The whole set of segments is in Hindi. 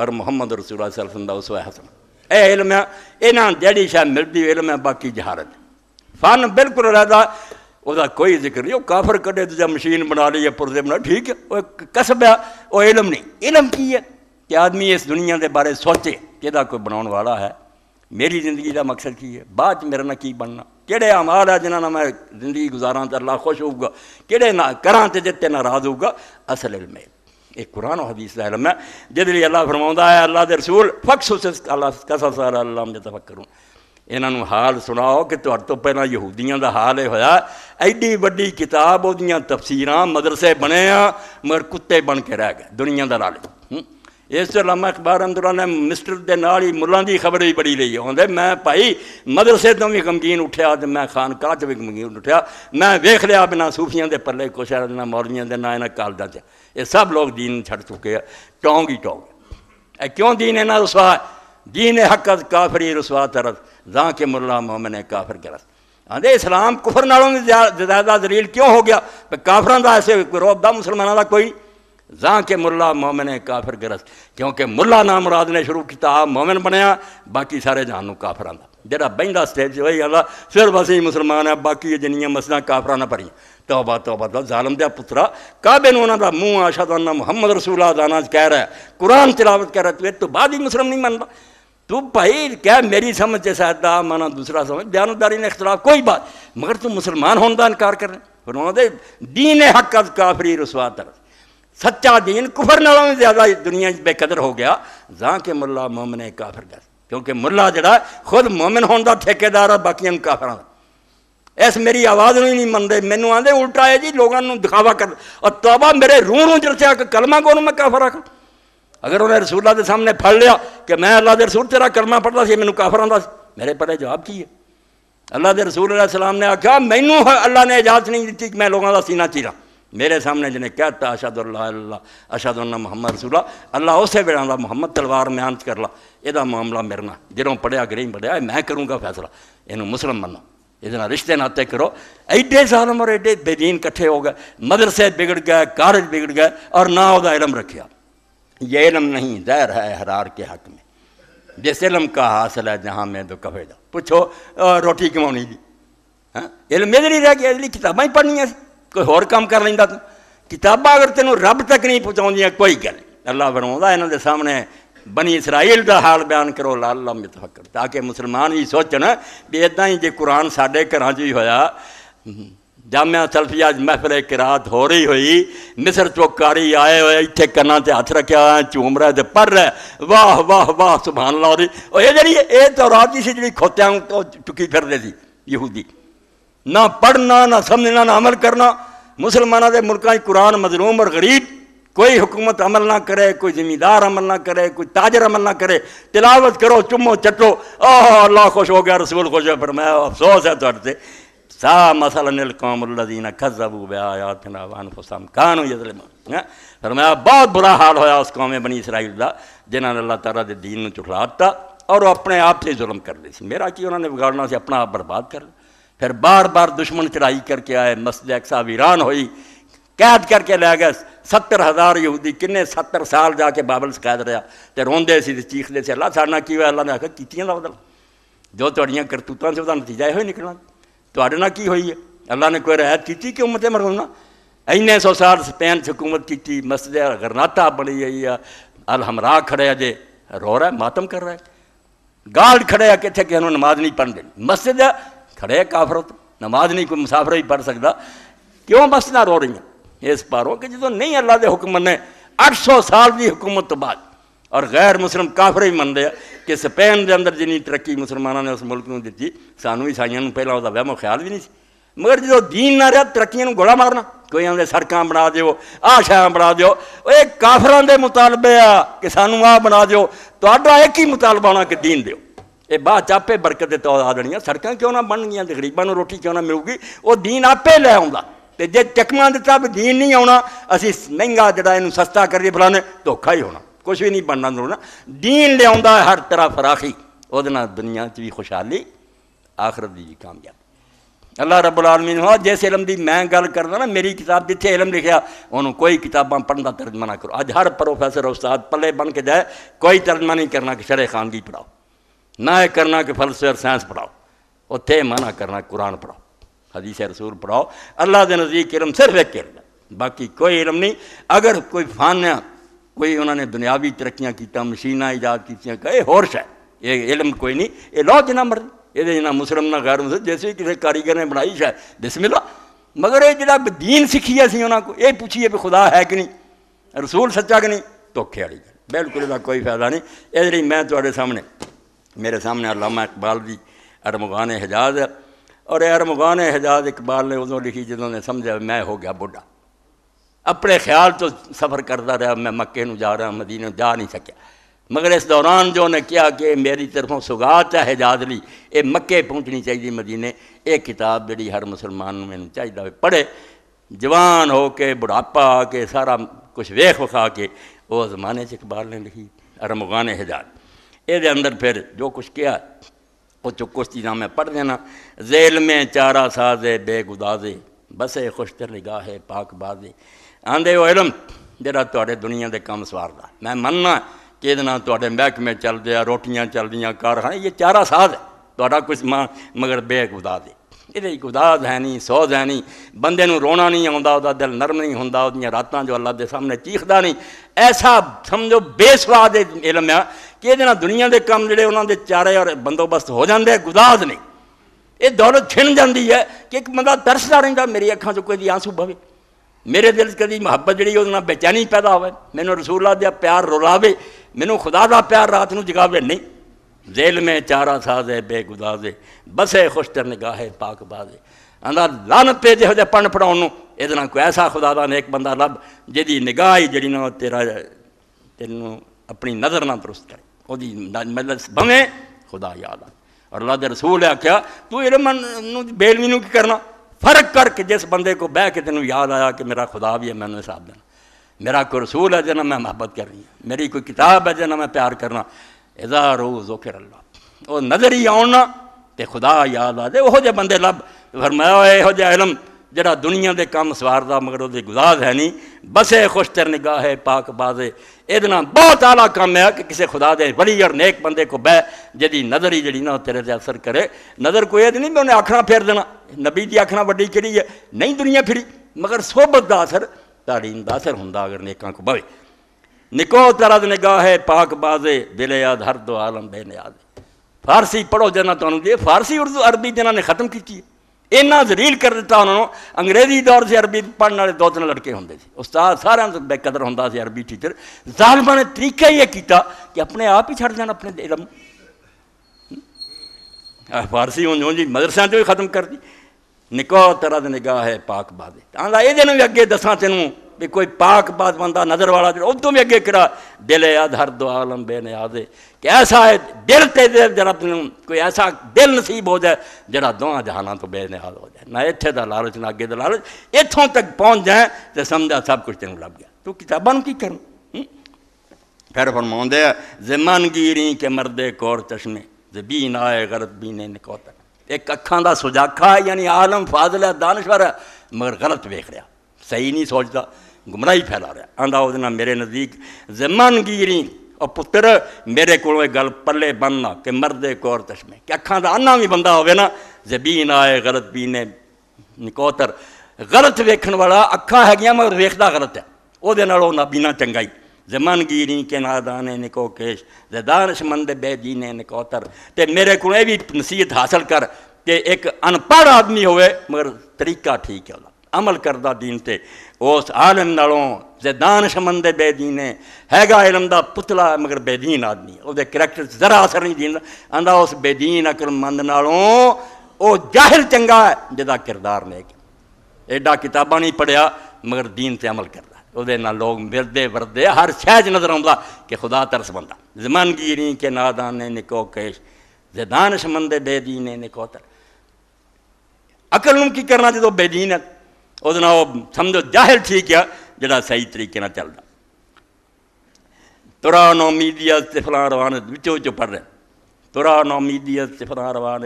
और मोहम्मद रसूल हसन ए इलम इन्ह जड़ी शायद मिलती इलम है बाकी जहारत फन बिल्कुल रहता वह कोई जिक्र नहीं काफर कटे तुझे मशीन बना ली या पुरजे बना ठीक है कसब है वह इलम नहीं इलम की है कि आदमी इस दुनिया के बारे सोचे कि कोई बनाने वाला है मेरी जिंदगी का मकसद की है बाद च मेरे ना की बनना कि अमार है जिन्होंने मैं जिंदगी गुजारा तो अल्लाह खुश होगा कि ना करा तो जितते नाराज होगा असल इलम है एक कुरान हदीस का इलम है जिदे अल्लाह फरमा है अल्लाह के रसूल उस कसा फकसुसम तफक करो इन्हों हाल सुनाओ कि तुर तो पहला यहूदिया का हाल यह होया एडी वीडी किताब वो तफसीर मदरसे बने हैं मगर कुत्ते बन के रह गए दुनिया का लाल इस लामा अखबार अंदरों ने मिस्टर के नाल ही मुलों की खबर भी बड़ी ली आते मैं भाई मदरसे तो भी गमकीन उठाया तो मैं खान कह भी गमकीन उठाया मैं वेख लिया बिना सूफिया के पले कुछ ना मौलिया के ना इन्हें कालदा च ये सब लोग दीन छड़ चुके हैं टोंग ही टोंग क्यों दीन इन्हें रसवा दीन हकत काफरी रसवा तरस जा के मुला मोमन है काफिर गरत आते इस्लाम कुफर नालों ज्यादा दलील क्यों हो गया काफर का ऐसे विरोध का मुसलमाना का कोई जा के मुला मोमिन काफिर गिरस्त क्योंकि मुला नाम मुराद ने शुरू किया आप मोमिन बनया बाकी सारे जानू काफर काफिर आंदा जोड़ा बहदा स्टेज वही आता सिर्फ अस ही मुसलमान है बाकी जनिया मसल काफर ना भरी तौबा तौबा तो जालम दिया पुत्रा काबे ने उन्होंने मूँह आशा दाना मुहम्मद रसूला दाना कह रहा है कुरान तिलावत कह रहा है तो बाद ही मुसलम नहीं मानता तू भाई क्या मेरी समझ से शायदा माना दूसरा समझ बयानदारी ने अख्तलाफ कोई बात मगर तू मुसलमान होने का इनकार कर रहे उन्होंने दीन हक काफरी रसवा तरह सच्चा दीन कुफर नालों ज्यादा दुनिया बेकदर हो गया जाके के मुला मोमन है काफिर दस क्योंकि मुला जरा खुद मोमिन होने का ठेकेदार है बाकियों काफर इस मेरी आवाज़ नहीं, नहीं मनते मैनू आते उल्टा है जी लोगों दिखावा कर और तौबा मेरे रूह नू चर्चा कलमा को मैं काफर आखा अगर उन्हें रसूलों के सामने फल लिया कि मैं अल्लाह के रसूल तेरा कलमा पढ़ता से मैं काफर आता मेरे पर जवाब की है अल्लाह के रसूल सलाम ने आख्या मैनू अल्लाह ने इजाजत नहीं दी मैं लोगों का सीना चीरा मेरे सामने जिन्हें कहता अशदुल्ला अशदुल्ला मुहम्मद रसूला अल्लाह उस बेड़ा मुहम्मद तलवार में अंत कर ला यद मामला मेरे ना जिरों पढ़िया गरीब पढ़िया मैं करूँगा फैसला इन मुस्लिम मनो यद रिश्ते नाते करो एडे सालम और एडे बेदीन कट्ठे हो गए मदरसे बिगड़ गए कारज बिगड़ गए और ना वह इलम रखिया ये इलम नहीं जहर है हरार के हक में जिस इलम का हासिल है जहाँ मैं तो कफेदा पुछो रोटी कमानी जी हाँ? इलम इधर ही रह गया इधर किताबा ही पढ़नी है कोई होर काम कर लेंदा तू किताबा अगर तेन रब तक नहीं पहुँचा कोई गल अल्लाह बनाऊँगा इन्होंने सामने बनी इसराइल का हाल बयान करो ला ला मित फकर ताकि मुसलमान ही सोचन भी इदा ही जो कुरान साढ़े घर च ही होया जामया सलफिया महफले किरात हो रही हुई मिसर चौकारी आए हुए इतने कना से हथ रखे हुआ झूम रहे थे पर रहे वाह वाह वाह सुबह ला रही जारी ए तो रात ही से जी खोत्या चुकी फिरते यूदी ना पढ़ना ना समझना ना अमल करना मुसलमाना के मुल्क कुरान मजलूम और गरीब कोई हुकूमत अमल ना करे कोई जिमीदार अमल ना करे कोई ताजर अमल ना करे तिलावत करो चुमो चटो ओह अल्लाह खुश हो गया रसूल खुश हो पर मैं अफसोस है थोड़े सा मसल अनिल कौमदीन खजबू बयातनावानफुसम कानू हाँ? पर मैं बहुत बुरा हाल होया उस कौमे बनी इसराइल का जिन्होंने अल्लाह तारा के दीन चुखला दिता और अपने आप से जुल्म कर दी मेरा कि उन्होंने बिगाड़ना से अपना आप बर्बाद कर लिया फिर बार बार दुश्मन चढ़ाई करके आए मस्जिद अक्सा वीरान हुई कैद करके लै गए सत्तर हज़ार यहूदी किन्ने सत्तर साल जाके बाबल कैद रहा तो रोंदे से चीखते से अल्लाह साढ़े की होया अल्लाह ने आखिर कीतियां ला बदल जो थोड़िया करतूतों से वह नतीजा यो निकलना थोड़े ना की हुई है अल्लाह ने कोई रियायत की कि उम्मत मरवाना इन्ने सौ साल स्पेन हुकूमत की मस्जिद गरनाता बनी गई है हमरा खड़े अजे रो रहा है मातम कर रहा है गार्ड खड़े कितने कि नमाज नहीं पढ़ दे मस्जिद खड़े काफरों तो नमाज नहीं कोई मुसाफिर ही पढ़ सकता क्यों बसना रो रही इस पारों कि जो नहीं अल्लाह के हुक्म मने अठ सौ साल की हुकूमत तो बाद और गैर मुस्लिम काफरे ही मनते हैं कि स्पेन के अंदर जिनी तरक्की मुसलमानों ने उस मुल्क में दी सानू ईसाइया पहला वह वहमो ख्याल भी नहीं मगर जो दीन ना रहा तरक्की गोला मारना कोई आते सड़क बना दौ आह शह बना दो काफर के मुतालबे आ कि सानू आ बना दो तो एक ही मुतालबा होना कि दीन दौ ਇਹ ਬਾਅਦ ਆਪੇ ਬਰਕਤ ਦੇ ਤੌਰ ਆ ਦੇਣੀਆਂ ਸੜਕਾਂ ਕਿਉਂ ਨਾ ਬਣਨਗੀਆਂ ਤੇ ਗਰੀਬਾਂ ਨੂੰ ਰੋਟੀ ਕਿਉਂ ਨਾ ਮਿਲੂਗੀ ਉਹ ਦੀਨ ਆਪੇ ਲੈ ਆਉਂਦਾ ਤੇ ਜੇ ਚਕਮਾ ਦਿੱਤਾ ਵੀ ਦੀਨ ਨਹੀਂ ਆਉਣਾ ਅਸੀਂ ਮਹਿੰਗਾ ਜਿਹੜਾ ਇਹਨੂੰ ਸਸਤਾ ਕਰੀਏ ਫਲਾਣੇ ਧੋਖਾ ਹੀ ਹੋਣਾ ਕੁਝ ਵੀ ਨਹੀਂ ਬਣਨਾ ਨਾ ਦੀਨ ਲਿਆਉਂਦਾ ਹਰ ਤਰ੍ਹਾਂ ਫਰਾਖੀ ਉਹਦੇ ਨਾਲ ਦੁਨੀਆ 'ਚ ਵੀ ਖੁਸ਼ਹਾਲੀ ਆਖਰਤ ਦੀ ਕਾਮਯਾਬੀ अल्लाह रब्बुल आलमीन हो जिस इलम की मैं गल करना ना मेरी किताब जिथे इलम लिखा उन्होंने कोई किताबां पढ़ने का तर्जमा ना करो अज हर प्रोफेसर उस्ताद पल्ले बन के जाए कोई तर्जमा नहीं करना कि शरे खानगी पढ़ाओ ना है करना कि फलसफे और साइंस पढ़ाओ उत्थे मना करना कुरान पढ़ाओ हदीस रसूल पढ़ाओ अल्लाह के नज़दीक इलम सिर्फ एक इलम बाकी कोई इलम नहीं अगर कोई फानिया कोई उन्होंने दुनियावी तरक्या की मशीन ईजाद की होर शायद ये इलम कोई नहीं ये लो जिना मर्जी ये जिना मुस्लिम ना गैर मुस्लिम जैसे किसी कारीगर ने बनाई शायद बिस्मिल्ला मगर ये जरा दीन सीखी असं उन्होंने को ये पूछिए भी खुदा है कि नहीं रसूल सच्चा कि नहीं धोखे वाली गल बिल्कुल इसका कोई फायदा नहीं इसलिए मैं थोड़े सामने मेरे सामने अलामा इकबाल जी अरमगान हजाज है और अरमगान हजाज इकबाल ने उदों लिखी जो ने समझा मैं हो गया बुढ़ा अपने ख्याल तो सफ़र करता रहा मैं मक्के जा रहा मदीन जा नहीं सकया मगर इस दौरान जो उन्हें किया कि मेरी तरफों सुगात है हजादली ली ये मक्के पहुँचनी चाहिए मदीने ये किताब जी हर मुसलमान मैं चाहिए पढ़े जवान हो के बुढ़ापा आके सारा कुछ वेख विखा के उस ज़माने इकबाल ने लिखी अरमगान हजाज ये अंदर फिर जो कुछ किया वो तो कुछ चीज़ा मैं पढ़ देना जेल में चारा साजे बेगुदाजे बसे खुशतर निगाह है पाक बाजे आंदे वो इलम जरा थोड़े दुनिया के काम सवार मैं मनना कि महकमे चल थोड़े महकमे चल आ रोटियां चलदियाँ कारखाने ये चारा साज है थोड़ा कुछ मां मगर बेगुदाज है ਇਹਦੇ है नहीं सोज है नहीं बंद ਨਹੀਂ ਬੰਦੇ ਨੂੰ ਰੋਣਾ ਨਹੀਂ ਆਉਂਦਾ ਉਹਦਾ ਦਿਲ ਨਰਮ ਨਹੀਂ ਹੁੰਦਾ ਉਹਦੀਆਂ ਰਾਤਾਂ ਜੋ ਅੱਲਾ ਦੇ ਸਾਹਮਣੇ ਚੀਖਦਾ ਨਹੀਂ ਐਸਾ ਸਮਝੋ ਕਿ ਇਹਦੇ ਨਾਲ ਦੁਨੀਆ ਦੇ ਕੰਮ ਜਿਹੜੇ ਉਹਨਾਂ ਦੇ ਚਾਰੇ ਔਰ ਬੰਦੋਬਸਤ ਹੋ ਜਾਂਦੇ ਗੁਜ਼ਾਦ ਨਹੀਂ ਇਹ ਦੌਲਤ ਛਿਣ ਜਾਂਦੀ ਹੈ ਕਿ ਇੱਕ ਬੰਦਾ ਤਰਸਦਾ ਰਹਿੰਦਾ ਮੇਰੀ ਅੱਖਾਂ 'ਚ ਕੋਈ ਦੀ ਆਂਸੂ ਬਵੇ ਮੇਰੇ ਦਿਲ 'ਚ ਕਦੀ ਮੁਹੱਬਤ ਜਿਹੜੀ ਉਹਦੇ ਨਾਲ ਬੇਚੈਨੀ ਪੈਦਾ ਹੋਵੇ ਮੈਨੂੰ ਰਸੂਲਾ ਦਾ ਪਿਆਰ ਰੁਲਾਵੇ ਮੈਨੂੰ ਖੁਦਾ ਦਾ ਪਿਆਰ ਰਾਤ ਨੂੰ ਜਗਾਵੇ ਨਹੀਂ ਜ਼ੇਲ ਮੇ ਚਾਰਾ ਸਾਜ਼ ਹੈ ਬੇਗੁਦਾਜ਼ੇ ਬਸੇ ਖੁਸ਼ਤਰ ਨਿਗਾਹੇ ਪਾਕ ਬਾਜ਼ੇ ਆਂਦਾ ਲਾਨਤ ਤੇ ਜਿਹੋ ਜਿਹਾ ਪਣ ਪੜਾਉਣ ਨੂੰ ਇਹਦੇ ਨਾਲ ਕੋਈ ਐਸਾ ਖੁਦਾ ਦਾ ਨੇਕ ਬੰਦਾ ਲੱਭ ਜਿਹਦੀ ਨਿਗਾਹ ਹੀ ਜਿਹੜੀ ਨਾ ਤੇਰਾ ਤੈਨੂੰ ਆਪਣੀ ਨਜ਼ਰ ਨਾਲ ਦਰੁਸਤ ਕਰੇ ਉਹਦੀ खुदा याद ਖੁਦਾ और अल्लाह रसूल आख्या तू मन बेलवी की करना फर्क करके जिस बंद को बह के तेन याद आया कि मेरा खुदा भी है मैंने हिसाब देना मेरा कोई रसूल है जना मैं मोहब्बत करनी है मेरी कोई किताब है जना मैं प्यार करना एदा रो जोकर अल्लाह वो नज़र ही आना तो खुदा याद आ जाए वह बंदे लभ फरमाया इलम जरा दुनिया के काम सवार मगर वो गुजार है नहीं बसे खुश तर निगाह है पाक बाजे ये बहुत आला कम है कि किसी खुदा दे बड़ी और नेक बंदे को बह जी नज़र ही जी ना तेरे से असर करे नज़र कोई यह नहीं मैं उन्हें आखना फेर देना नबी की आखना वही कि है नहीं दुनिया फिरी मगर सोहबत का असर तालीम का असर हों अगर नेकों को बवे निको तरद निगाह है पाक बाजे दिले याद हर दो आलम बेनियाद फारसी पढ़ो जना तो फारसी उर्दू अरबी जिन्होंने खत्म की है ਇੰਨਾ ਜ਼ਲੀਲ ਕਰ ਦਿੱਤਾ ਉਹਨਾਂ ਨੂੰ ਅੰਗਰੇਜ਼ੀ ਦੌਰ 'ਚ ਅਰਬੀ ਪੜਨ ਵਾਲੇ ਦੋ ਤਿੰਨ ਲੜਕੇ ਹੁੰਦੇ ਸੀ ਉਸਤਾਦ ਸਾਰਿਆਂ ਤੋਂ ਬੇਕਦਰ ਹੁੰਦਾ ਸੀ ਅਰਬੀ ਟੀਚਰ ਜ਼ਾਲਮਾਂ ਨੇ ਤਰੀਕਾ ਹੀ ਇਹ ਕੀਤਾ ਕਿ ਆਪਣੇ ਆਪ ਹੀ ਛੱਡ ਜਾਣ ਆਪਣੇ ਇਲਮ फारसी हूं जी मदरसा च भी खत्म करती निको तरह की निगाह है पाक बादे आंदा ये दिन भी अगे दसा तेनों ਵੀ ਕੋਈ ਪਾਕ ਬਾਤ ਬੰਦਾ ਨਜ਼ਰ ਵਾਲਾ ਜਿਹੜਾ ਉਦੋਂ ਵੀ ਅੱਗੇ ਕਰਾ ਦਿਲ ਯਾਦ ਹਰ ਦੁਆ ਆਲਮ ਬੇਨਿਆਦ ਕਿ ਐਸਾ ਹੈ ਦਿਲ ਤੇ ਜਰਾ ਨੂੰ ਕੋਈ ਐਸਾ ਦਿਲ ਨਸੀਬ ਹੋ ਜਾਏ ਜਿਹੜਾ ਦੋਹਾਂ ਜਹਾਨਾਂ ਤੋਂ ਬੇਨਿਆਦ ਹੋ ਜਾਏ ਨਾ ਇੱਥੇ ਦਾ ਲਾਲਚ ਨਾ ਅੱਗੇ ਦਾ ਲਾਲਚ ਇੱਥੋਂ ਤੱਕ ਪਹੁੰਚ ਜਾਏ ਤੇ ਸਮਝਾ ਸਭ ਕੁਝ ਤੈਨੂੰ ਲੱਭ ਗਿਆ ਤੂੰ ਕਿਤਾਬਾਂ ਨੂੰ ਕੀ ਕਰਾਂ ਫਿਰ ਫਰਮਾਉਂਦੇ ਆ ਜ਼ਮਾਨ ਗੀਰੀ ਕੇ ਮਰਦੇ ਕੋਰ ਚਸ਼ਮੇ ਜ਼ਬੀਨ ਆਏ ਗਲਤ ਬੀਨੇ ਨਿਕੋਤਾ एक अखा का सुजाखा यानी आलम फाजल है दानश्वर है मगर गलत वेख रहा सही नहीं सोचता ਗੁੰਮਰਾਹੀ ਫੈਲਾ ਰਿਹਾ ਆਂਦਾ ਉਹਦੇ ਨਾਲ ਮੇਰੇ ਨਜ਼ਦੀਕ ਜ਼ਮਾਨਗੀਰੀ ਉਹ ਪੁੱਤਰ ਮੇਰੇ ਕੋਲੋਂ ਇਹ ਗੱਲ ਪੱਲੇ ਬੰਨਣਾ ਕਿ ਮਰਦੇ ਕੋਰ ਤਸ਼ਮੇ ਕਿ ਅੱਖਾਂ ਦਾ ਅੰਨਾ ਵੀ ਬੰਦਾ ਹੋਵੇ ਨਾ ਜ਼ਬੀਨ ਆਏ ਗਲਤ ਬੀਨੇ ਨਿਕੋਤਰ ਗਲਤ ਵੇਖਣ ਵਾਲਾ ਅੱਖਾਂ ਹੈਗੀਆਂ ਮਗਰ ਵੇਖਦਾ ਗਲਤ ਹੈ ਉਹਦੇ ਨਾਲ ਉਹ ਨਾਬੀਨਾ ਚੰਗਾਈ ਜ਼ਮਾਨਗੀਰੀ ਕੇ ਨਾਦਾਨੇ ਨਿਕੋ ਕੇਸ਼ ਜ਼ਦਾਨਸ਼ਮੰਦ ਬੇਦੀਨੇ ਨਿਕੋਤਰ ਤੇ ਮੇਰੇ ਕੋਲ ਇਹ ਵੀ ਨਸੀਹਤ ਹਾਸਲ ਕਰ ਕਿ ਇੱਕ ਅਨਪੜ੍ਹ ਆਦਮੀ ਹੋਵੇ ਮਗਰ ਤਰੀਕਾ ਠੀਕ ਹੈ ਉਹਦਾ अमल करता दीन से उस आलम नालों जैदान संबंध दे बेदीन है हैगा इलम का पुतला मगर बेदीन आदमी वो करैक्टर जरा असर नहीं दीन आंदा उस बेदीन अकलमंद नालों वो जाहिर चंगा है जिदा किरदार ने एडा किताबा नहीं पढ़िया मगर दीन से अमल करता वे लोग मिलते वरते हर शहज नजर आता कि खुदा तरस बनता जमानगीरी के नादान ने निको केश जैदान संबंध है बेदीन निको तर अकल की करना जो बेदीन है उस समझो जाहिर ठीक है जरा सही तरीके चलना तुरा नौ मीडिया से रवान बिचो बिचो पढ़ रहे तुरा नौ मीडिया से फला रवान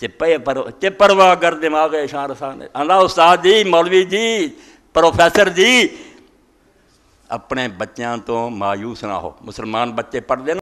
चिपे पर चिपरवा कर दिमाग इशार सान आना उस्ताद जी मौलवी जी प्रोफेसर जी अपने बच्चों तो मायूस ना हो मुसलमान बच्चे पढ़ते